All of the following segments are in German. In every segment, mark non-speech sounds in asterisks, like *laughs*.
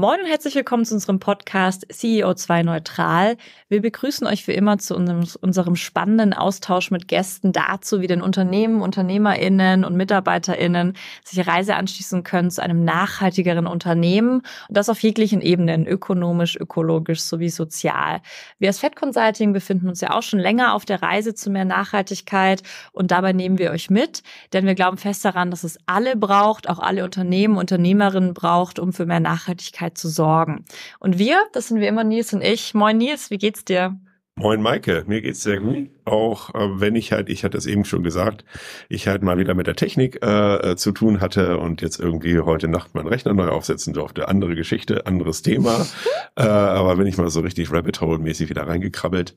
Moin und herzlich willkommen zu unserem Podcast CEO2 Neutral. Wir begrüßen euch wie immer zu unserem, unserem, spannenden Austausch mit Gästen dazu, wie denn Unternehmen, UnternehmerInnen und MitarbeiterInnen sich Reise anschließen können zu einem nachhaltigeren Unternehmen und das auf jeglichen Ebenen, ökonomisch, ökologisch sowie sozial. Wir als Fed Consulting befinden uns ja auch schon länger auf der Reise zu mehr Nachhaltigkeit und dabei nehmen wir euch mit, denn wir glauben fest daran, dass es alle braucht, auch alle Unternehmen, Unternehmerinnen braucht, um für mehr Nachhaltigkeit Achtsamkeit zu sorgen. Und wir, das sind wir immer Nils und ich. Moin Nils, wie geht's dir? Moin Maike, mir geht's sehr gut. Auch äh, wenn ich halt, ich hatte es eben schon gesagt, ich halt mal wieder mit der Technik äh, äh zu tun hatte und jetzt irgendwie heute Nacht meinen Rechner neu aufsetzen durfte. Andere Geschichte, anderes Thema. *laughs* äh, aber bin ich mal so richtig Rabbit Hole mäßig wieder reingekrabbelt.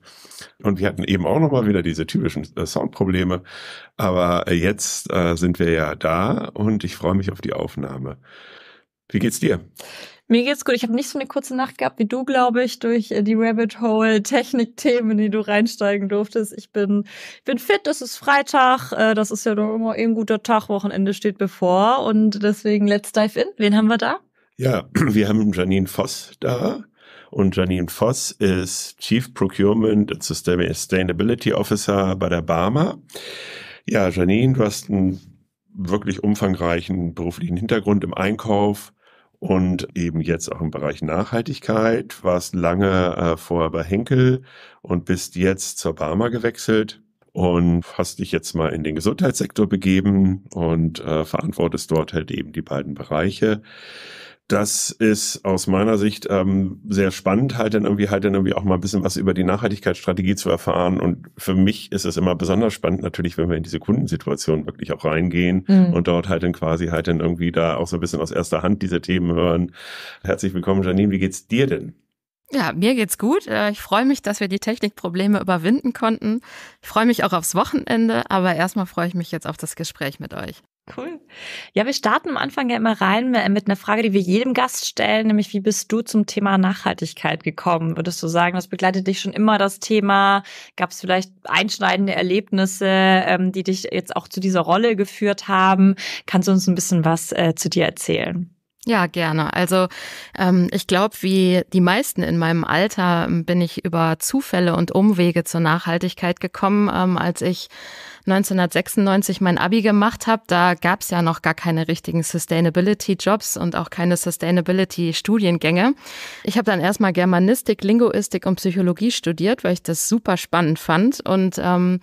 Und wir hatten eben auch nochmal wieder diese typischen äh, Soundprobleme. Aber jetzt äh, sind wir ja da und ich freue mich auf die Aufnahme. Wie geht's dir? Mir geht's gut. Ich habe nicht so eine kurze Nacht gehabt wie du, glaube ich, durch äh, die Rabbit Hole Technik-Themen, in die du reinsteigen durftest. Ich bin, ich bin fit. Es ist Freitag. Äh, das ist ja doch immer ein guter Tag. Wochenende steht bevor. Und deswegen, let's dive in. Wen haben wir da? Ja, *clears throat* wir haben Janine Voss da. Und Janine Voss ist Chief Procurement and Sustainability Officer bei der Barmer. Ja, Janine, du hast einen wirklich umfangreichen beruflichen Hintergrund im Einkauf, und eben jetzt auch im Bereich Nachhaltigkeit, warst lange äh, vorher bei Henkel und bist jetzt zur Barmer gewechselt und hast dich jetzt mal in den Gesundheitssektor begeben und äh, verantwortest dort halt eben die beiden Bereiche. Das ist aus meiner Sicht ähm, sehr spannend, halt dann irgendwie halt dann irgendwie auch mal ein bisschen was über die Nachhaltigkeitsstrategie zu erfahren. Und für mich ist es immer besonders spannend, natürlich, wenn wir in diese Kundensituation wirklich auch reingehen mhm. und dort halt dann quasi halt dann irgendwie da auch so ein bisschen aus erster Hand diese Themen hören. Herzlich willkommen, Janine. Wie geht's dir denn? Ja, mir geht's gut. Äh, ich freue mich, dass wir die Technikprobleme überwinden konnten. Ich freue mich auch aufs Wochenende, aber erstmal freue ich mich jetzt auf das Gespräch mit euch. Cool. Ja, wir starten am Anfang ja immer rein mit einer Frage, die wir jedem Gast stellen, nämlich wie bist du zum Thema Nachhaltigkeit gekommen? Würdest du sagen, das begleitet dich schon immer das Thema? Gab es vielleicht einschneidende Erlebnisse, ähm, die dich jetzt auch zu dieser Rolle geführt haben? Kannst du uns ein bisschen was äh, zu dir erzählen? Ja, gerne. Also ähm, ich glaube, wie die meisten in meinem Alter bin ich über Zufälle und Umwege zur Nachhaltigkeit gekommen, ähm, als ich 1996 mein Abi gemacht habe, da gab es ja noch gar keine richtigen Sustainability-Jobs und auch keine Sustainability-Studiengänge. Ich habe dann erstmal Germanistik, Linguistik und Psychologie studiert, weil ich das super spannend fand. Und ähm,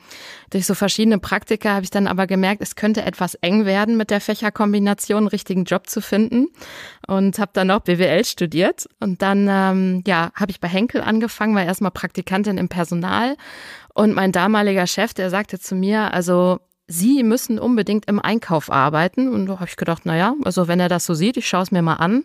durch so verschiedene Praktika habe ich dann aber gemerkt, es könnte etwas eng werden mit der Fächerkombination, einen richtigen Job zu finden. Und habe dann auch BWL studiert. Und dann ähm, ja, habe ich bei Henkel angefangen, war erstmal Praktikantin im Personal und mein damaliger Chef, der sagte zu mir, also Sie müssen unbedingt im Einkauf arbeiten. Und da habe ich gedacht, naja, also wenn er das so sieht, ich schaue es mir mal an.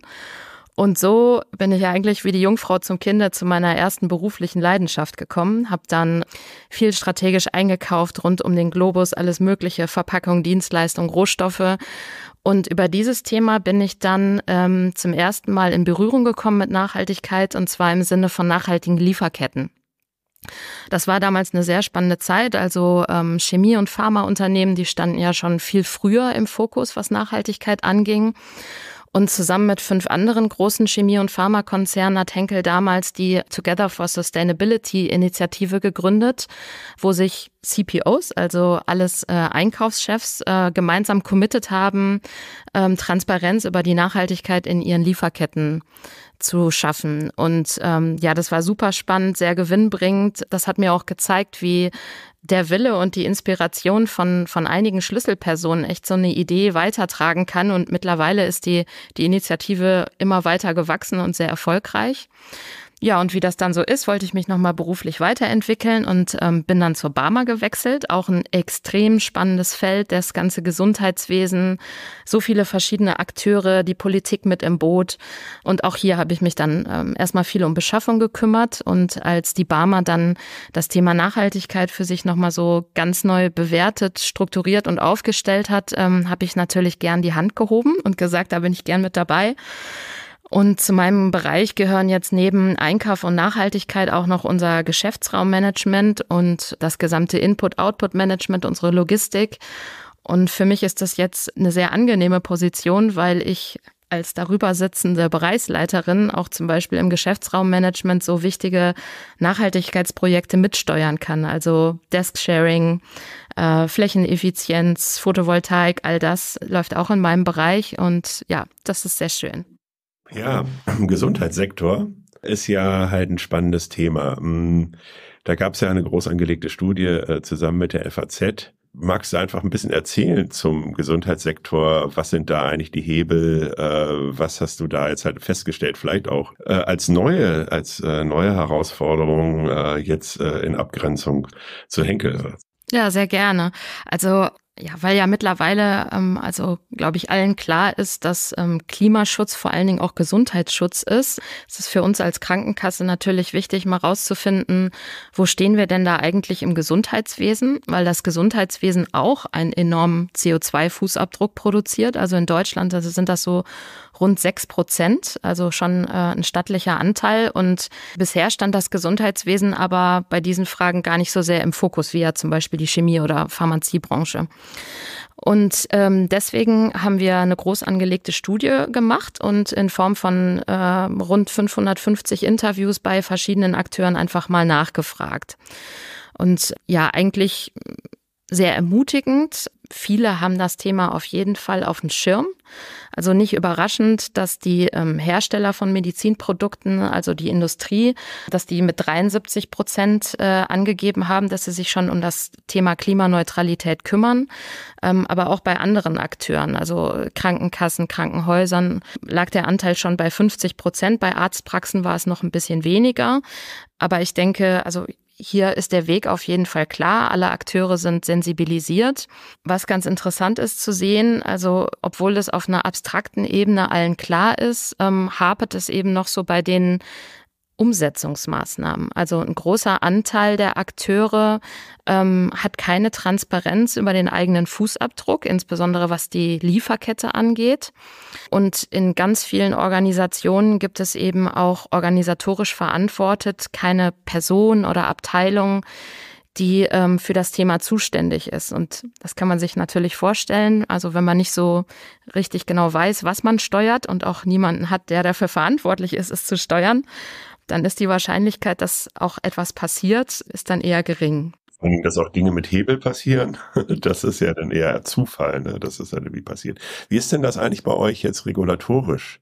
Und so bin ich eigentlich wie die Jungfrau zum Kinder zu meiner ersten beruflichen Leidenschaft gekommen, habe dann viel strategisch eingekauft rund um den Globus, alles mögliche, Verpackung, Dienstleistung, Rohstoffe. Und über dieses Thema bin ich dann ähm, zum ersten Mal in Berührung gekommen mit Nachhaltigkeit und zwar im Sinne von nachhaltigen Lieferketten. Das war damals eine sehr spannende Zeit. Also ähm, Chemie- und Pharmaunternehmen, die standen ja schon viel früher im Fokus, was Nachhaltigkeit anging. Und zusammen mit fünf anderen großen Chemie- und Pharmakonzernen hat Henkel damals die Together for Sustainability Initiative gegründet, wo sich CPOs, also alles äh, Einkaufschefs, äh, gemeinsam committed haben, ähm, Transparenz über die Nachhaltigkeit in ihren Lieferketten zu schaffen. Und ähm, ja, das war super spannend, sehr gewinnbringend. Das hat mir auch gezeigt, wie der Wille und die Inspiration von, von einigen Schlüsselpersonen echt so eine Idee weitertragen kann. Und mittlerweile ist die, die Initiative immer weiter gewachsen und sehr erfolgreich. Ja, und wie das dann so ist, wollte ich mich nochmal beruflich weiterentwickeln und ähm, bin dann zur Barmer gewechselt. Auch ein extrem spannendes Feld, das ganze Gesundheitswesen, so viele verschiedene Akteure, die Politik mit im Boot. Und auch hier habe ich mich dann ähm, erstmal viel um Beschaffung gekümmert. Und als die Barmer dann das Thema Nachhaltigkeit für sich nochmal so ganz neu bewertet, strukturiert und aufgestellt hat, ähm, habe ich natürlich gern die Hand gehoben und gesagt, da bin ich gern mit dabei. Und zu meinem Bereich gehören jetzt neben Einkauf und Nachhaltigkeit auch noch unser Geschäftsraummanagement und das gesamte Input-Output-Management, unsere Logistik. Und für mich ist das jetzt eine sehr angenehme Position, weil ich als darüber sitzende Bereichsleiterin auch zum Beispiel im Geschäftsraummanagement so wichtige Nachhaltigkeitsprojekte mitsteuern kann. Also Desk-Sharing, äh, Flächeneffizienz, Photovoltaik, all das läuft auch in meinem Bereich und ja, das ist sehr schön. Ja, *clears throat* Gesundheitssektor ist ja halt ein spannendes Thema. Mm, da gab es ja eine groß angelegte Studie äh, zusammen mit der FAZ. Magst du einfach ein bisschen erzählen zum Gesundheitssektor? Was sind da eigentlich die Hebel? Äh, was hast du da jetzt halt festgestellt? Vielleicht auch äh, als neue, als neue Herausforderung jetzt in Abgrenzung zu Henkel. Ja, sehr gerne. Also ja, weil ja mittlerweile, ähm, also glaube ich, allen klar ist, dass ähm, Klimaschutz vor allen Dingen auch Gesundheitsschutz ist. Es ist für uns als Krankenkasse natürlich wichtig, mal rauszufinden, wo stehen wir denn da eigentlich im Gesundheitswesen, weil das Gesundheitswesen auch einen enormen CO2-Fußabdruck produziert. Also in Deutschland also sind das so rund sechs Prozent, also schon äh, ein stattlicher Anteil. Und bisher stand das Gesundheitswesen aber bei diesen Fragen gar nicht so sehr im Fokus, wie ja zum Beispiel die Chemie- oder Pharmaziebranche. Und ähm, deswegen haben wir eine groß angelegte Studie gemacht und in Form von äh, rund 550 Interviews bei verschiedenen Akteuren einfach mal nachgefragt. Und ja, eigentlich sehr ermutigend. Viele haben das Thema auf jeden Fall auf dem Schirm. Also nicht überraschend, dass die ähm, Hersteller von Medizinprodukten, also die Industrie, dass die mit 73 Prozent äh, angegeben haben, dass sie sich schon um das Thema Klimaneutralität kümmern. Ähm, aber auch bei anderen Akteuren, also Krankenkassen, Krankenhäusern, lag der Anteil schon bei 50 Prozent. Bei Arztpraxen war es noch ein bisschen weniger. Aber ich denke, also hier ist der Weg auf jeden Fall klar. Alle Akteure sind sensibilisiert. Was ganz interessant ist zu sehen, also obwohl es auf einer abstrakten Ebene allen klar ist, ähm, hapert es eben noch so bei den Umsetzungsmaßnahmen. Also ein großer Anteil der Akteure ähm, hat keine Transparenz über den eigenen Fußabdruck, insbesondere was die Lieferkette angeht. Und in ganz vielen Organisationen gibt es eben auch organisatorisch verantwortet keine Person oder Abteilung, die ähm, für das Thema zuständig ist. Und das kann man sich natürlich vorstellen. Also wenn man nicht so richtig genau weiß, was man steuert und auch niemanden hat, der dafür verantwortlich ist, es zu steuern, dann ist die Wahrscheinlichkeit, dass auch etwas passiert, ist dann eher gering. Und dass auch Dinge mit Hebel passieren, *laughs* das ist ja dann eher Zufall, ne? dass es dann irgendwie passiert. Wie ist denn das eigentlich bei euch jetzt regulatorisch?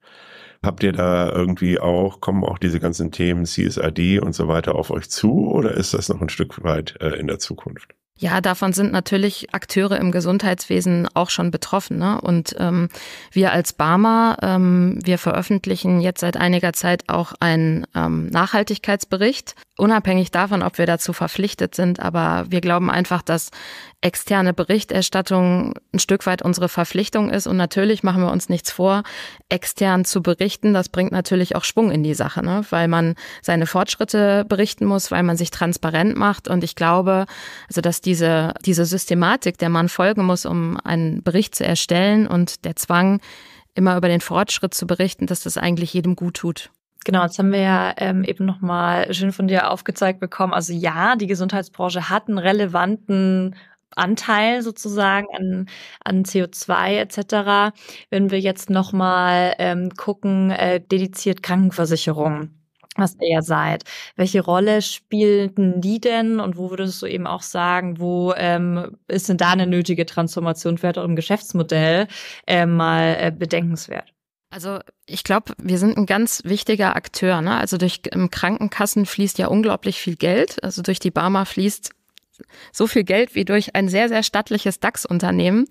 Habt ihr da irgendwie auch, kommen auch diese ganzen Themen CSRD und so weiter auf euch zu oder ist das noch ein Stück weit äh, in der Zukunft? Ja, davon sind natürlich Akteure im Gesundheitswesen auch schon betroffen. Ne? Und ähm, wir als Barmer, ähm, wir veröffentlichen jetzt seit einiger Zeit auch einen ähm, Nachhaltigkeitsbericht, unabhängig davon, ob wir dazu verpflichtet sind. Aber wir glauben einfach, dass externe Berichterstattung ein Stück weit unsere Verpflichtung ist. Und natürlich machen wir uns nichts vor, extern zu berichten. Das bringt natürlich auch Schwung in die Sache, ne? weil man seine Fortschritte berichten muss, weil man sich transparent macht. Und ich glaube, also dass diese, diese Systematik, der man folgen muss, um einen Bericht zu erstellen und der Zwang, immer über den Fortschritt zu berichten, dass das eigentlich jedem gut tut. Genau, das haben wir ja ähm, eben nochmal schön von dir aufgezeigt bekommen. Also ja, die Gesundheitsbranche hat einen relevanten Anteil sozusagen an, an CO2 etc., wenn wir jetzt nochmal ähm, gucken, äh, dediziert Krankenversicherung was ihr ja seid. Welche Rolle spielten die denn und wo würdest du eben auch sagen, wo ähm, ist denn da eine nötige Transformation für im Geschäftsmodell äh, mal äh, bedenkenswert? Also ich glaube, wir sind ein ganz wichtiger Akteur. Ne? Also durch im Krankenkassen fließt ja unglaublich viel Geld. Also durch die Barmer fließt so viel Geld wie durch ein sehr, sehr stattliches DAX-Unternehmen.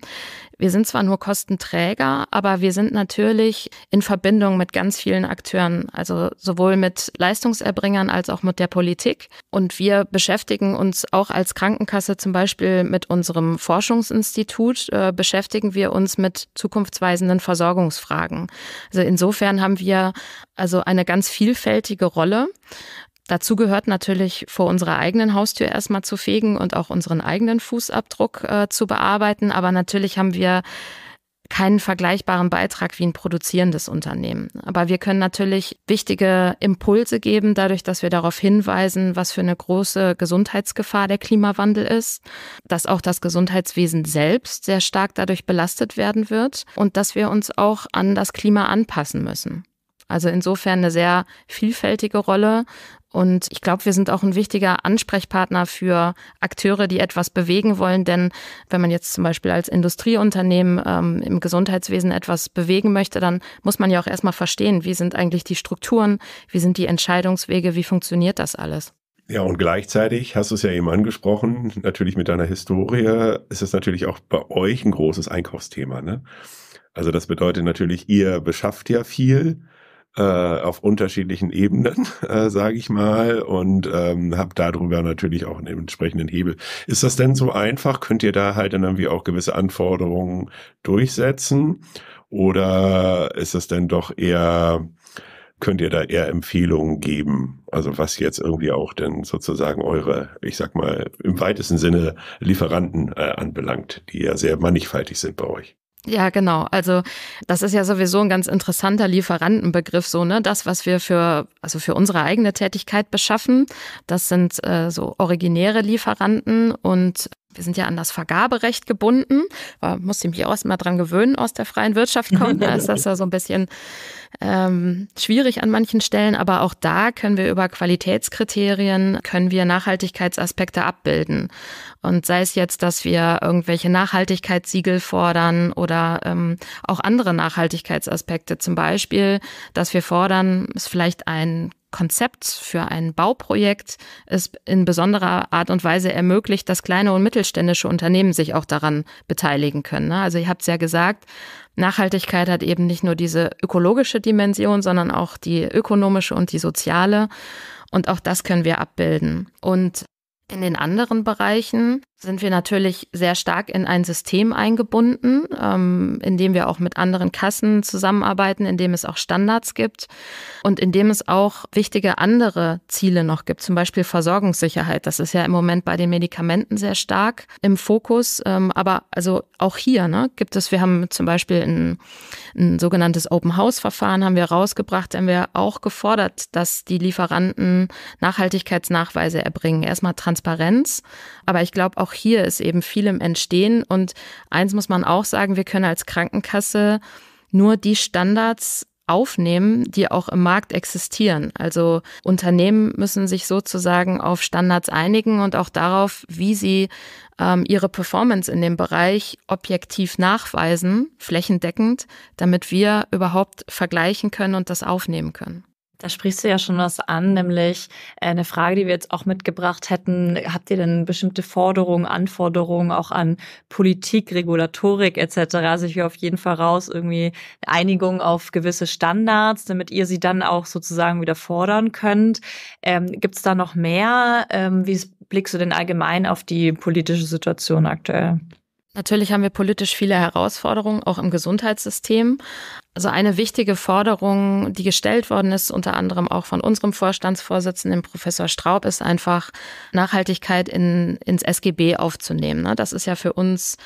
Wir sind zwar nur Kostenträger, aber wir sind natürlich in Verbindung mit ganz vielen Akteuren, also sowohl mit Leistungserbringern als auch mit der Politik. Und wir beschäftigen uns auch als Krankenkasse zum Beispiel mit unserem Forschungsinstitut, äh, beschäftigen wir uns mit zukunftsweisenden Versorgungsfragen. Also insofern haben wir also eine ganz vielfältige Rolle. Dazu gehört natürlich, vor unserer eigenen Haustür erstmal zu fegen und auch unseren eigenen Fußabdruck äh, zu bearbeiten. Aber natürlich haben wir keinen vergleichbaren Beitrag wie ein produzierendes Unternehmen. Aber wir können natürlich wichtige Impulse geben, dadurch, dass wir darauf hinweisen, was für eine große Gesundheitsgefahr der Klimawandel ist, dass auch das Gesundheitswesen selbst sehr stark dadurch belastet werden wird und dass wir uns auch an das Klima anpassen müssen. Also insofern eine sehr vielfältige Rolle. Und ich glaube, wir sind auch ein wichtiger Ansprechpartner für Akteure, die etwas bewegen wollen. Denn wenn man jetzt zum Beispiel als Industrieunternehmen ähm, im Gesundheitswesen etwas bewegen möchte, dann muss man ja auch erstmal verstehen, wie sind eigentlich die Strukturen, wie sind die Entscheidungswege, wie funktioniert das alles. Ja, und gleichzeitig hast du es ja eben angesprochen, natürlich mit deiner Historie ist es natürlich auch bei euch ein großes Einkaufsthema. Ne? Also das bedeutet natürlich, ihr beschafft ja viel äh, auf unterschiedlichen Ebenen, *laughs* äh, sage ich mal, und ähm, habe darüber natürlich auch einen entsprechenden Hebel. Ist das denn so einfach? Könnt ihr da halt dann irgendwie auch gewisse Anforderungen durchsetzen? Oder ist das denn doch eher, könnt ihr da eher Empfehlungen geben? Also was jetzt irgendwie auch denn sozusagen eure, ich sag mal, im weitesten Sinne Lieferanten äh, anbelangt, die ja sehr mannigfaltig sind bei euch. Ja, genau. Also das ist ja sowieso ein ganz interessanter Lieferantenbegriff, so ne, das, was wir für also für unsere eigene Tätigkeit beschaffen, das sind äh, so originäre Lieferanten und wir sind ja an das Vergaberecht gebunden. Aber musste ich mich auch erstmal dran gewöhnen, aus der freien Wirtschaft kommt. Da ist das ja so ein bisschen ähm, schwierig an manchen Stellen. Aber auch da können wir über Qualitätskriterien, können wir Nachhaltigkeitsaspekte abbilden. Und sei es jetzt, dass wir irgendwelche Nachhaltigkeitssiegel fordern oder ähm, auch andere Nachhaltigkeitsaspekte. Zum Beispiel, dass wir fordern, ist vielleicht ein Konzept für ein Bauprojekt es in besonderer Art und Weise ermöglicht, dass kleine und mittelständische Unternehmen sich auch daran beteiligen können. Ne? Also ihr habt es ja gesagt, Nachhaltigkeit hat eben nicht nur diese ökologische Dimension, sondern auch die ökonomische und die soziale. Und auch das können wir abbilden. Und in den anderen Bereichen sind wir natürlich sehr stark in ein System eingebunden, ähm, in dem wir auch mit anderen Kassen zusammenarbeiten, in dem es auch Standards gibt und in dem es auch wichtige andere Ziele noch gibt, zum Beispiel Versorgungssicherheit. Das ist ja im Moment bei den Medikamenten sehr stark im Fokus. Ähm, aber also auch hier ne, gibt es, wir haben zum Beispiel ein, ein sogenanntes Open-House-Verfahren haben wir rausgebracht, haben wir auch gefordert, dass die Lieferanten Nachhaltigkeitsnachweise erbringen. Erstmal Transparenz, aber ich glaube auch auch hier ist eben viel im Entstehen. Und eins muss man auch sagen, wir können als Krankenkasse nur die Standards aufnehmen, die auch im Markt existieren. Also Unternehmen müssen sich sozusagen auf Standards einigen und auch darauf, wie sie ähm, ihre Performance in dem Bereich objektiv nachweisen, flächendeckend, damit wir überhaupt vergleichen können und das aufnehmen können. Da sprichst du ja schon was an, nämlich äh, eine Frage, die wir jetzt auch mitgebracht hätten. Habt ihr denn bestimmte Forderungen, Anforderungen auch an Politik, Regulatorik etc.? Also ich höre auf jeden Fall raus, irgendwie Einigung auf gewisse Standards, damit ihr sie dann auch sozusagen wieder fordern könnt. Ähm, Gibt es da noch mehr? Ähm, wie blickst du denn allgemein auf die politische Situation aktuell? Natürlich haben wir politisch viele Herausforderungen, auch im Gesundheitssystem. Also eine wichtige Forderung, die gestellt worden ist, unter anderem auch von unserem Vorstandsvorsitzenden, Professor Straub, ist einfach, Nachhaltigkeit in, ins SGB aufzunehmen. Ne? Das ist ja für uns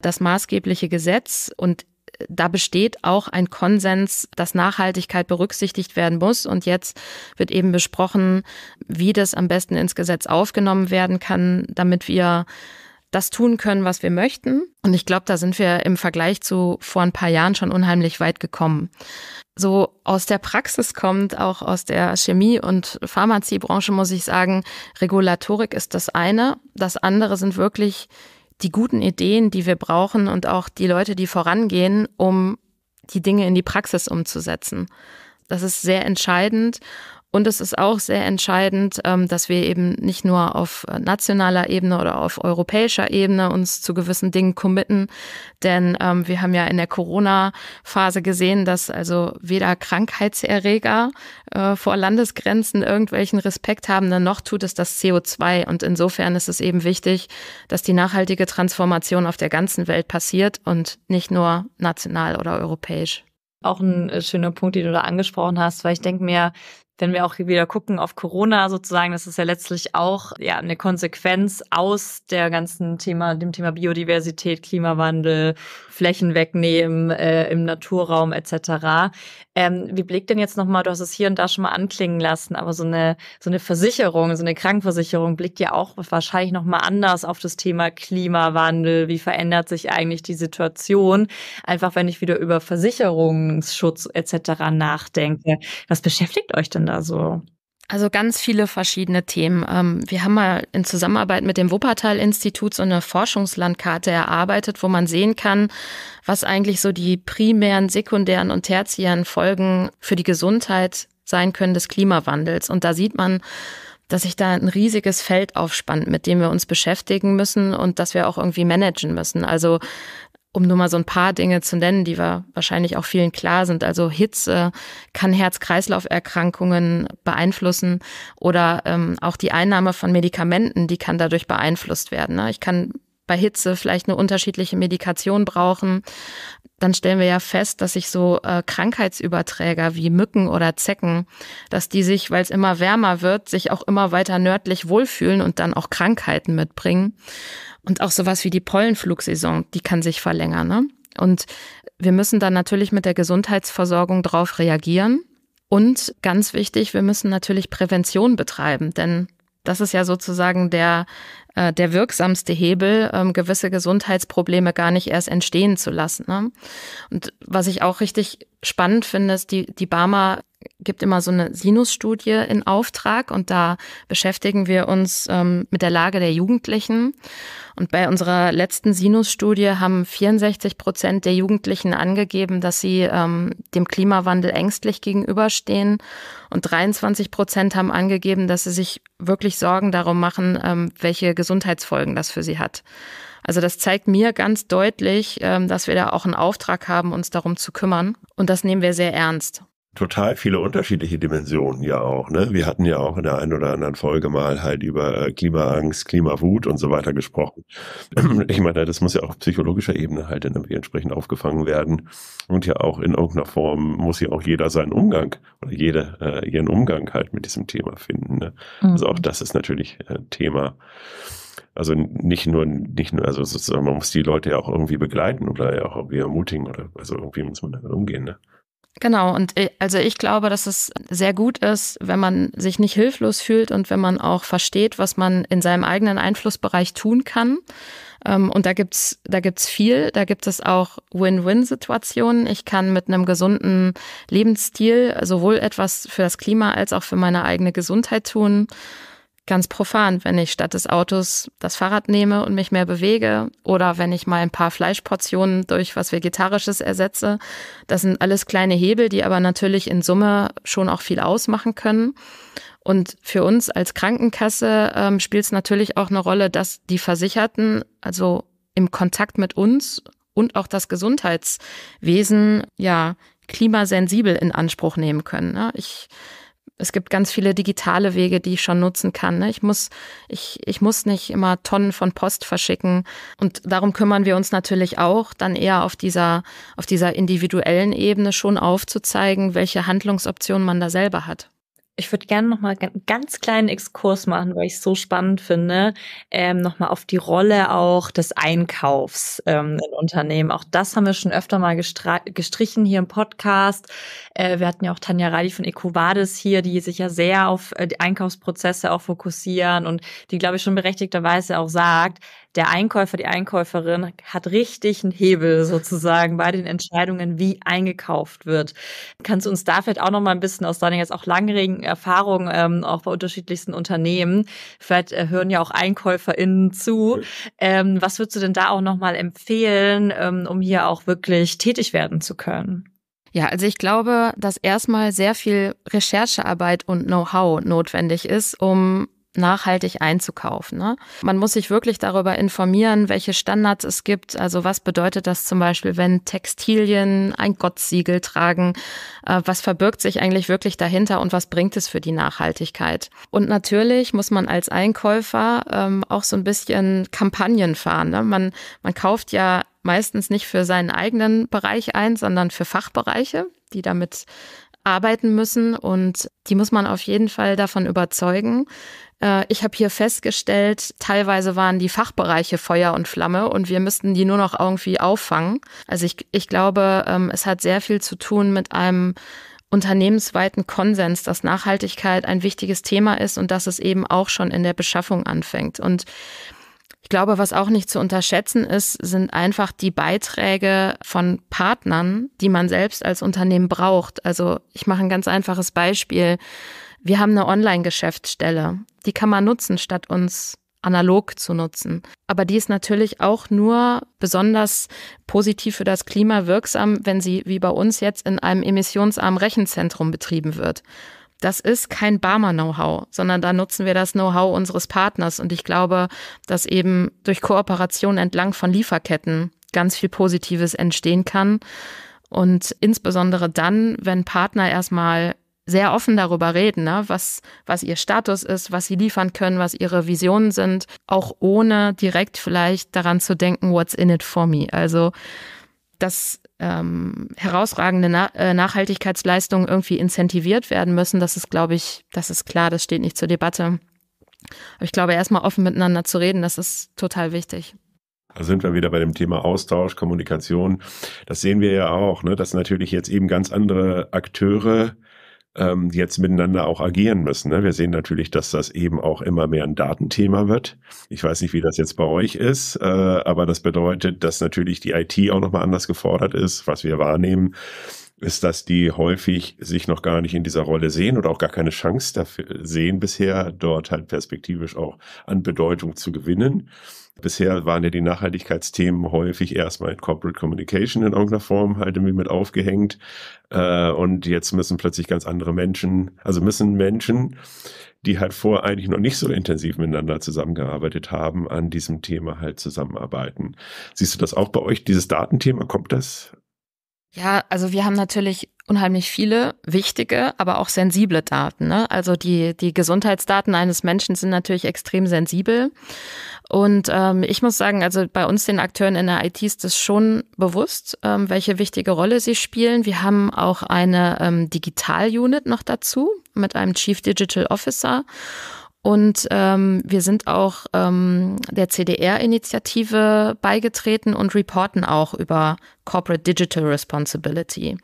das maßgebliche Gesetz und da besteht auch ein Konsens, dass Nachhaltigkeit berücksichtigt werden muss. Und jetzt wird eben besprochen, wie das am besten ins Gesetz aufgenommen werden kann, damit wir das tun können, was wir möchten. Und ich glaube, da sind wir im Vergleich zu vor ein paar Jahren schon unheimlich weit gekommen. So aus der Praxis kommt, auch aus der Chemie- und Pharmaziebranche, muss ich sagen, Regulatorik ist das eine. Das andere sind wirklich die guten Ideen, die wir brauchen und auch die Leute, die vorangehen, um die Dinge in die Praxis umzusetzen. Das ist sehr entscheidend. Und es ist auch sehr entscheidend, ähm, dass wir eben nicht nur auf nationaler Ebene oder auf europäischer Ebene uns zu gewissen Dingen committen. Denn ähm, wir haben ja in der Corona-Phase gesehen, dass also weder Krankheitserreger äh, vor Landesgrenzen irgendwelchen Respekt haben, noch tut es das CO2. Und insofern ist es eben wichtig, dass die nachhaltige Transformation auf der ganzen Welt passiert und nicht nur national oder europäisch. Auch ein äh, schöner Punkt, den du da angesprochen hast, weil ich denke mir, wenn wir auch wieder gucken auf Corona sozusagen, das ist ja letztlich auch ja eine Konsequenz aus der ganzen Thema, dem Thema Biodiversität, Klimawandel, Flächen wegnehmen äh, im Naturraum etc. Ähm, wie blickt denn jetzt nochmal, du hast es hier und da schon mal anklingen lassen, aber so eine so eine Versicherung, so eine Krankenversicherung blickt ja auch wahrscheinlich nochmal anders auf das Thema Klimawandel. Wie verändert sich eigentlich die Situation? Einfach wenn ich wieder über Versicherungsschutz etc. nachdenke. Was beschäftigt euch denn? denn da so? Also ganz viele verschiedene Themen. Ähm, wir haben mal in Zusammenarbeit mit dem Wuppertal-Institut so eine Forschungslandkarte erarbeitet, wo man sehen kann, was eigentlich so die primären, sekundären und tertiären Folgen für die Gesundheit sein können des Klimawandels. Und da sieht man, dass sich da ein riesiges Feld aufspannt, mit dem wir uns beschäftigen müssen und das wir auch irgendwie managen müssen. Also um nur mal so ein paar Dinge zu nennen, die wir wahrscheinlich auch vielen klar sind. Also Hitze kann Herz-Kreislauf-Erkrankungen beeinflussen oder ähm, auch die Einnahme von Medikamenten, die kann dadurch beeinflusst werden. Ne? Ich kann bei Hitze vielleicht eine unterschiedliche Medikation brauchen, dann stellen wir ja fest, dass sich so äh, Krankheitsüberträger wie Mücken oder Zecken, dass die sich, weil es immer wärmer wird, sich auch immer weiter nördlich wohlfühlen und dann auch Krankheiten mitbringen. Und auch sowas wie die Pollenflugsaison, die kann sich verlängern. Ne? Und wir müssen dann natürlich mit der Gesundheitsversorgung darauf reagieren. Und ganz wichtig, wir müssen natürlich Prävention betreiben, denn das ist ja sozusagen der, äh, der wirksamste Hebel, ähm, gewisse Gesundheitsprobleme gar nicht erst entstehen zu lassen. Ne? Und was ich auch richtig spannend finde, ist, die, die Barmer gibt immer so eine Sinus-Studie in Auftrag und da beschäftigen wir uns ähm, mit der Lage der Jugendlichen. Und bei unserer letzten Sinus-Studie haben 64 Prozent der Jugendlichen angegeben, dass sie ähm, dem Klimawandel ängstlich gegenüberstehen und 23 Prozent haben angegeben, dass sie sich wirklich Sorgen darum machen, ähm, welche Gesundheitsfolgen das für sie hat. Also das zeigt mir ganz deutlich, ähm, dass wir da auch einen Auftrag haben, uns darum zu kümmern. Und das nehmen wir sehr ernst total viele unterschiedliche Dimensionen ja auch. Ne? Wir hatten ja auch in der einen oder anderen Folge mal halt über äh, Klimaangst, Klimawut und so weiter gesprochen. *clears throat* Ich meine, das muss ja auch auf psychologischer Ebene halt dann entsprechend aufgefangen werden. Und ja auch in irgendeiner Form muss ja auch jeder seinen Umgang oder jede äh, ihren Umgang halt mit diesem Thema finden. Ne? Mhm. Also auch mhm. das ist natürlich ein äh, Thema also nicht nur, nicht nur, also sozusagen, man muss die Leute ja auch irgendwie begleiten oder ja auch irgendwie ermutigen oder also irgendwie muss man damit umgehen. Ne? Genau, und äh, also ich glaube, dass es sehr gut ist, wenn man sich nicht hilflos fühlt und wenn man auch versteht, was man in seinem eigenen Einflussbereich tun kann. Ähm, und da gibt's da gibt's viel, da gibt es auch Win-Win-Situationen. Ich kann mit einem gesunden Lebensstil sowohl etwas für das Klima als auch für meine eigene Gesundheit tun. Ganz profan, wenn ich statt des Autos das Fahrrad nehme und mich mehr bewege oder wenn ich mal ein paar Fleischportionen durch was Vegetarisches ersetze. Das sind alles kleine Hebel, die aber natürlich in Summe schon auch viel ausmachen können. Und für uns als Krankenkasse ähm, spielt es natürlich auch eine Rolle, dass die Versicherten, also im Kontakt mit uns und auch das Gesundheitswesen, ja, klimasensibel in Anspruch nehmen können. Ne? Ich es gibt ganz viele digitale Wege, die ich schon nutzen kann. Ne? Ich, muss, ich, ich muss nicht immer Tonnen von Post verschicken. Und darum kümmern wir uns natürlich auch, dann eher auf dieser, auf dieser individuellen Ebene schon aufzuzeigen, welche Handlungsoptionen man da selber hat ich würde gerne nochmal einen ganz kleinen Exkurs machen, weil ich es so spannend finde, ähm, nochmal auf die Rolle auch des Einkaufs ähm, in Unternehmen. Auch das haben wir schon öfter mal gestrichen hier im Podcast. Äh, wir hatten ja auch Tanja Reidi von Ecovadis hier, die sich ja sehr auf äh, die Einkaufsprozesse auch fokussieren und die, glaube ich, schon berechtigterweise auch sagt, der Einkäufer, die Einkäuferin hat richtig einen Hebel sozusagen bei den Entscheidungen, wie eingekauft wird. Kannst du uns da vielleicht auch noch mal ein bisschen aus deiner jetzt auch langjährigen Erfahrung, ähm, auch bei unterschiedlichsten Unternehmen, vielleicht äh, hören ja auch EinkäuferInnen zu, ähm, was würdest du denn da auch noch mal empfehlen, ähm, um hier auch wirklich tätig werden zu können? Ja, also ich glaube, dass erstmal sehr viel Recherchearbeit und Know-how notwendig ist, um nachhaltig einzukaufen. Ne? Man muss sich wirklich darüber informieren, welche Standards es gibt. Also was bedeutet das zum Beispiel, wenn Textilien ein Gottsiegel tragen? Äh, was verbirgt sich eigentlich wirklich dahinter und was bringt es für die Nachhaltigkeit? Und natürlich muss man als Einkäufer ähm, auch so ein bisschen Kampagnen fahren. Ne? Man, man kauft ja meistens nicht für seinen eigenen Bereich ein, sondern für Fachbereiche, die damit arbeiten müssen und die muss man auf jeden Fall davon überzeugen. Äh, ich habe hier festgestellt, teilweise waren die Fachbereiche Feuer und Flamme und wir müssten die nur noch irgendwie auffangen. Also ich, ich glaube, ähm, es hat sehr viel zu tun mit einem unternehmensweiten Konsens, dass Nachhaltigkeit ein wichtiges Thema ist und dass es eben auch schon in der Beschaffung anfängt. Und ich glaube, was auch nicht zu unterschätzen ist, sind einfach die Beiträge von Partnern, die man selbst als Unternehmen braucht. Also ich mache ein ganz einfaches Beispiel. Wir haben eine Online-Geschäftsstelle. Die kann man nutzen, statt uns analog zu nutzen. Aber die ist natürlich auch nur besonders positiv für das Klima wirksam, wenn sie wie bei uns jetzt in einem emissionsarmen Rechenzentrum betrieben wird das ist kein Barmer-Know-how, sondern da nutzen wir das Know-how unseres Partners. Und ich glaube, dass eben durch Kooperation entlang von Lieferketten ganz viel Positives entstehen kann. Und insbesondere dann, wenn Partner erstmal sehr offen darüber reden, ne? was, was ihr Status ist, was sie liefern können, was ihre Visionen sind, auch ohne direkt vielleicht daran zu denken, what's in it for me. Also das ähm, herausragende Na äh, Nachhaltigkeitsleistungen irgendwie incentiviert werden müssen. Das ist, glaube ich, das ist klar, das steht nicht zur Debatte. Aber ich glaube, erstmal offen miteinander zu reden, das ist total wichtig. Da sind wir wieder bei dem Thema Austausch, Kommunikation. Das sehen wir ja auch, ne? dass natürlich jetzt eben ganz andere Akteure ähm, jetzt miteinander auch agieren müssen. Ne? Wir sehen natürlich, dass das eben auch immer mehr ein Datenthema wird. Ich weiß nicht, wie das jetzt bei euch ist, äh, aber das bedeutet, dass natürlich die IT auch nochmal anders gefordert ist, was wir wahrnehmen ist, dass die häufig sich noch gar nicht in dieser Rolle sehen oder auch gar keine Chance dafür sehen bisher, dort halt perspektivisch auch an Bedeutung zu gewinnen. Bisher waren ja die Nachhaltigkeitsthemen häufig erstmal in Corporate Communication in irgendeiner Form halt irgendwie mit aufgehängt. Äh, und jetzt müssen plötzlich ganz andere Menschen, also müssen Menschen, die halt vorher eigentlich noch nicht so intensiv miteinander zusammengearbeitet haben, an diesem Thema halt zusammenarbeiten. Siehst du das auch bei euch, dieses Datenthema? Kommt das? Ja, also wir haben natürlich unheimlich viele wichtige, aber auch sensible Daten. Ne? Also die, die Gesundheitsdaten eines Menschen sind natürlich extrem sensibel. Und ähm, ich muss sagen, also bei uns den Akteuren in der IT ist es schon bewusst, ähm, welche wichtige Rolle sie spielen. Wir haben auch eine ähm, Digital-Unit noch dazu mit einem Chief Digital Officer. Und ähm, wir sind auch ähm, der CDR-Initiative beigetreten und reporten auch über Corporate Digital Responsibility.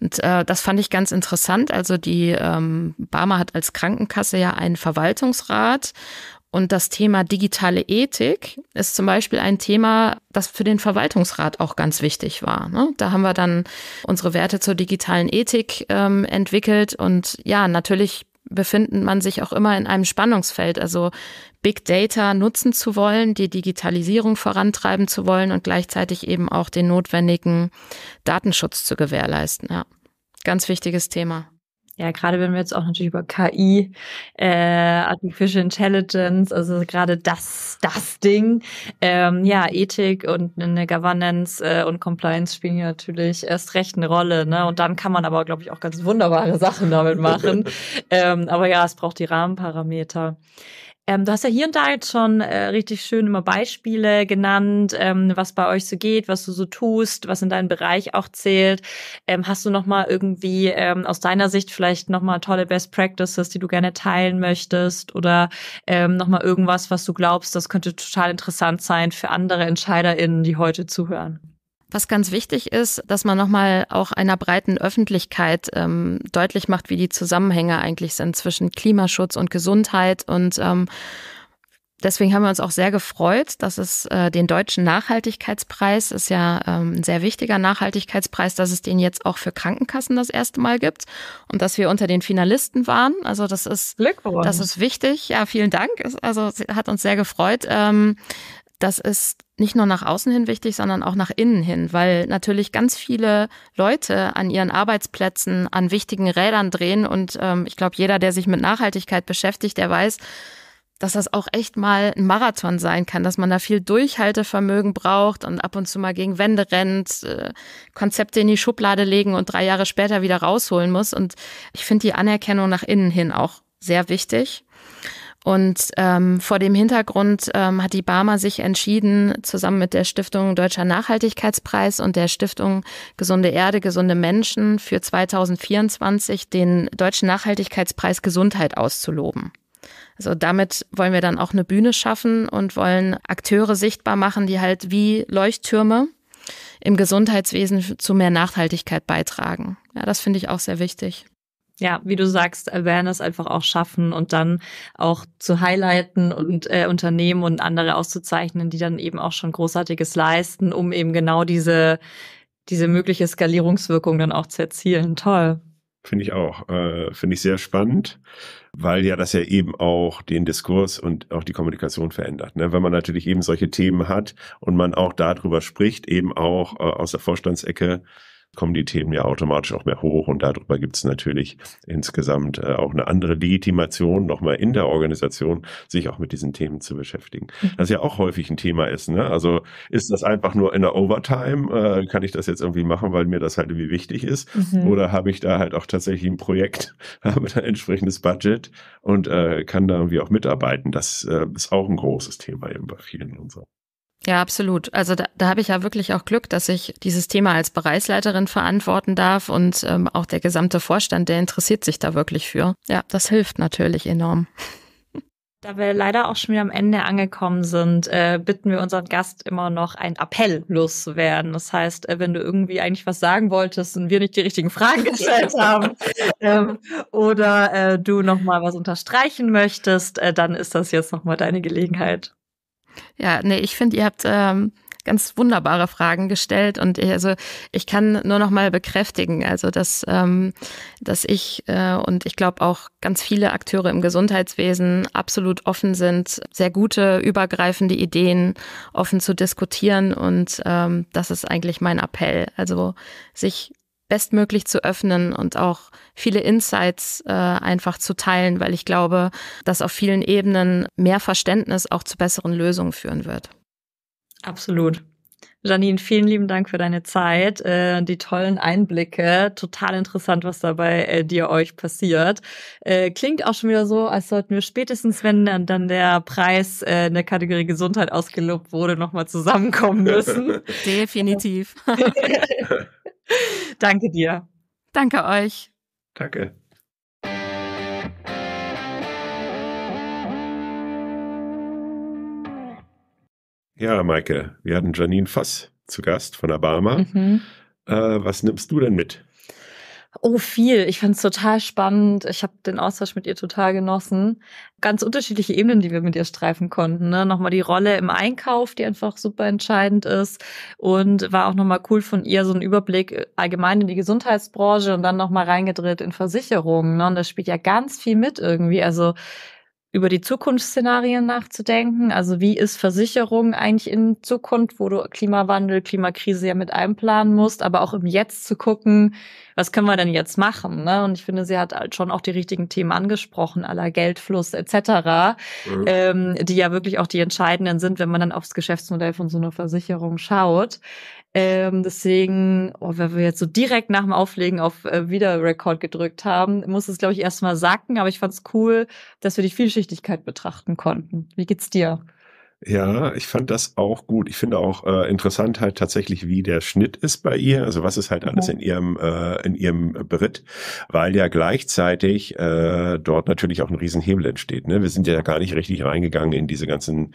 Und äh, das fand ich ganz interessant. Also die ähm, Barmer hat als Krankenkasse ja einen Verwaltungsrat und das Thema digitale Ethik ist zum Beispiel ein Thema, das für den Verwaltungsrat auch ganz wichtig war. Ne? Da haben wir dann unsere Werte zur digitalen Ethik ähm, entwickelt. Und ja, natürlich befinden man sich auch immer in einem Spannungsfeld. Also Big Data nutzen zu wollen, die Digitalisierung vorantreiben zu wollen und gleichzeitig eben auch den notwendigen Datenschutz zu gewährleisten. Ja, ganz wichtiges Thema. Ja, gerade wenn wir jetzt auch natürlich über KI, äh, Artificial Intelligence, also gerade das, das Ding, ähm, ja, Ethik und eine Governance äh, und Compliance spielen hier natürlich erst recht eine Rolle, ne? Und dann kann man aber, glaube ich, auch ganz wunderbare Sachen damit machen. *laughs* ähm, aber ja, es braucht die Rahmenparameter. Ähm, du hast ja hier und da jetzt schon äh, richtig schön immer Beispiele genannt, ähm, was bei euch so geht, was du so tust, was in deinem Bereich auch zählt. Ähm, hast du nochmal irgendwie ähm, aus deiner Sicht vielleicht nochmal tolle Best Practices, die du gerne teilen möchtest oder ähm, noch irgendwas, was du glaubst, das könnte total interessant sein für andere EntscheiderInnen, die heute zuhören? Was ganz wichtig ist, dass man nochmal auch einer breiten Öffentlichkeit ähm, deutlich macht, wie die Zusammenhänge eigentlich sind zwischen Klimaschutz und Gesundheit. Und ähm, deswegen haben wir uns auch sehr gefreut, dass es äh, den deutschen Nachhaltigkeitspreis, ist ja ähm, ein sehr wichtiger Nachhaltigkeitspreis, dass es den jetzt auch für Krankenkassen das erste Mal gibt und dass wir unter den Finalisten waren. Also das ist, das ist wichtig. Ja, vielen Dank. Also hat uns sehr gefreut. Ähm, das ist nicht nur nach außen hin wichtig, sondern auch nach innen hin, weil natürlich ganz viele Leute an ihren Arbeitsplätzen an wichtigen Rädern drehen. Und ähm, ich glaube, jeder, der sich mit Nachhaltigkeit beschäftigt, der weiß, dass das auch echt mal ein Marathon sein kann, dass man da viel Durchhaltevermögen braucht und ab und zu mal gegen Wände rennt, äh, Konzepte in die Schublade legen und drei Jahre später wieder rausholen muss. Und ich finde die Anerkennung nach innen hin auch sehr wichtig. Und ähm, vor dem Hintergrund ähm, hat die Barmer sich entschieden, zusammen mit der Stiftung Deutscher Nachhaltigkeitspreis und der Stiftung Gesunde Erde, gesunde Menschen für 2024 den Deutschen Nachhaltigkeitspreis Gesundheit auszuloben. Also damit wollen wir dann auch eine Bühne schaffen und wollen Akteure sichtbar machen, die halt wie Leuchttürme im Gesundheitswesen zu mehr Nachhaltigkeit beitragen. Ja, das finde ich auch sehr wichtig. Ja, wie du sagst, Awareness einfach auch schaffen und dann auch zu highlighten und äh, Unternehmen und andere auszuzeichnen, die dann eben auch schon Großartiges leisten, um eben genau diese, diese mögliche Skalierungswirkung dann auch zu erzielen. Toll. Finde ich auch. Äh, Finde ich sehr spannend, weil ja das ja eben auch den Diskurs und auch die Kommunikation verändert. Ne? Wenn man natürlich eben solche Themen hat und man auch darüber spricht, eben auch äh, aus der Vorstandsecke, kommen die Themen ja automatisch auch mehr hoch und darüber gibt es natürlich insgesamt äh, auch eine andere Legitimation nochmal in der Organisation, sich auch mit diesen Themen zu beschäftigen. Das mhm. ja auch häufig ein Thema ist. Ne? Also ist das einfach nur in der Overtime? Äh, kann ich das jetzt irgendwie machen, weil mir das halt irgendwie wichtig ist? Mhm. Oder habe ich da halt auch tatsächlich ein Projekt, *laughs* habe da ein entsprechendes Budget und äh, kann da irgendwie auch mitarbeiten? Das äh, ist auch ein großes Thema eben bei vielen und so. Ja, absolut. Also da, da habe ich ja wirklich auch Glück, dass ich dieses Thema als Bereichsleiterin verantworten darf und ähm, auch der gesamte Vorstand, der interessiert sich da wirklich für. Ja, das hilft natürlich enorm. Da wir leider auch schon wieder am Ende angekommen sind, äh, bitten wir unseren Gast immer noch, einen Appell loszuwerden. Das heißt, äh, wenn du irgendwie eigentlich was sagen wolltest und wir nicht die richtigen Fragen *laughs* gestellt haben ähm, oder äh, du nochmal was unterstreichen möchtest, äh, dann ist das jetzt nochmal deine Gelegenheit. Ja, nee, ich finde, ihr habt ähm, ganz wunderbare Fragen gestellt und ich, äh, also ich kann nur noch mal bekräftigen, also dass ähm, dass ich äh, und ich glaube auch ganz viele Akteure im Gesundheitswesen absolut offen sind, sehr gute übergreifende Ideen offen zu diskutieren und ähm, das ist eigentlich mein Appell, also sich bestmöglich zu öffnen und auch viele Insights äh, einfach zu teilen, weil ich glaube, dass auf vielen Ebenen mehr Verständnis auch zu besseren Lösungen führen wird. Absolut. Janine, vielen lieben Dank für deine Zeit, äh, die tollen Einblicke. Total interessant, was dabei äh, dir euch passiert. Äh, klingt auch schon wieder so, als sollten wir spätestens, wenn dann, dann der Preis äh, in der Kategorie Gesundheit ausgelobt wurde, nochmal zusammenkommen müssen. *laughs* Definitiv. *laughs* *laughs* Danke dir. Danke euch. Danke. Ja, Maike, wir hatten Janine Fass zu Gast von der Barmer. Mhm. Äh, was nimmst du denn mit Oh, viel. Ich fand es total spannend. Ich habe den Austausch mit ihr total genossen. Ganz unterschiedliche Ebenen, die wir mit ihr streifen konnten. Ne? Nochmal die Rolle im Einkauf, die einfach super entscheidend ist. Und war auch nochmal cool von ihr so ein Überblick äh, allgemein in die Gesundheitsbranche und dann nochmal reingedreht in Versicherungen. Ne? Und das spielt ja ganz viel mit irgendwie. Also über die Zukunftsszenarien nachzudenken. Also wie ist Versicherung eigentlich in Zukunft, wo du Klimawandel, Klimakrise ja mit einplanen musst, aber auch im Jetzt zu gucken, was können wir denn jetzt machen? Ne? Und ich finde, sie hat halt schon auch die richtigen Themen angesprochen, aller Geldfluss etc., mhm. ähm, die ja wirklich auch die entscheidenden sind, wenn man dann aufs Geschäftsmodell von so einer Versicherung schaut. Ähm, deswegen, oh, wenn wir jetzt so direkt nach dem Auflegen auf äh, wieder Wiederrekord gedrückt haben, muss es, glaube ich, erstmal sacken. Aber ich fand es cool, dass wir die Vielschichtigkeit betrachten konnten. Wie geht's dir? Ja, ich fand das auch gut. Ich finde auch äh, interessant halt tatsächlich, wie der Schnitt ist bei ihr. Also was ist halt alles mhm. in ihrem äh, in ihrem Beritt, weil ja gleichzeitig äh, dort natürlich auch ein Riesenhebel entsteht. Ne? Wir sind ja gar nicht richtig reingegangen in diese ganzen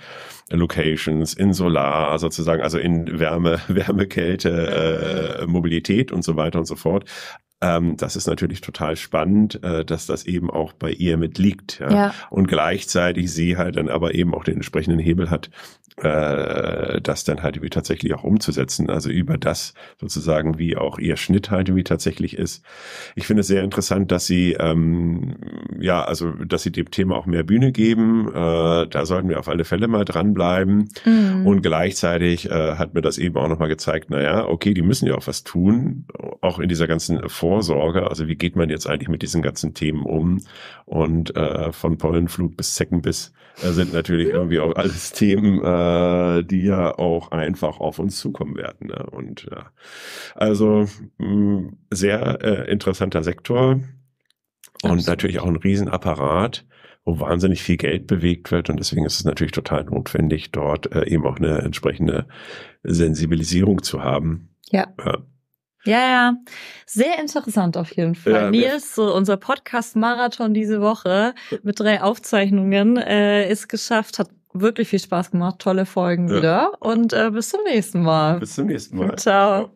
Locations, in Solar sozusagen, also in Wärme, *laughs* Wärme, Kälte, äh, Mobilität und so weiter und so fort. Ähm, das ist natürlich total spannend, äh, dass das eben auch bei ihr mitliegt. Ja? ja? Und gleichzeitig sie halt dann aber eben auch den entsprechenden Hebel hat, äh, das dann halt irgendwie tatsächlich auch umzusetzen. Also über das sozusagen, wie auch ihr Schnitt halt irgendwie tatsächlich ist. Ich finde es sehr interessant, dass sie, ähm, ja, also, dass sie dem Thema auch mehr Bühne geben. Äh, da sollten wir auf alle Fälle mal dranbleiben. Mhm. Und gleichzeitig äh, hat mir das eben auch nochmal gezeigt, naja, okay, die müssen ja auch was tun, auch in dieser ganzen Form. Vorsorge. Also wie geht man jetzt eigentlich mit diesen ganzen Themen um? Und äh, von Pollenflug bis Zeckenbiss äh, sind natürlich irgendwie auch alles Themen, äh, die ja auch einfach auf uns zukommen werden. Ne? Und ja, also mh, hm, sehr äh, interessanter Sektor und Absolut. natürlich auch ein Riesenapparat wo wahnsinnig viel Geld bewegt wird. Und deswegen ist es natürlich total notwendig, dort äh, eben auch eine entsprechende Sensibilisierung zu haben. Ja. ja. Ja, ja. Sehr interessant auf jeden Fall. Ja, Nils, so unser Podcast-Marathon diese Woche mit drei Aufzeichnungen äh, ist geschafft, hat wirklich viel Spaß gemacht, tolle Folgen ja. wieder. Und äh, bis zum nächsten Mal. Bis zum nächsten Mal. Ciao. Ja.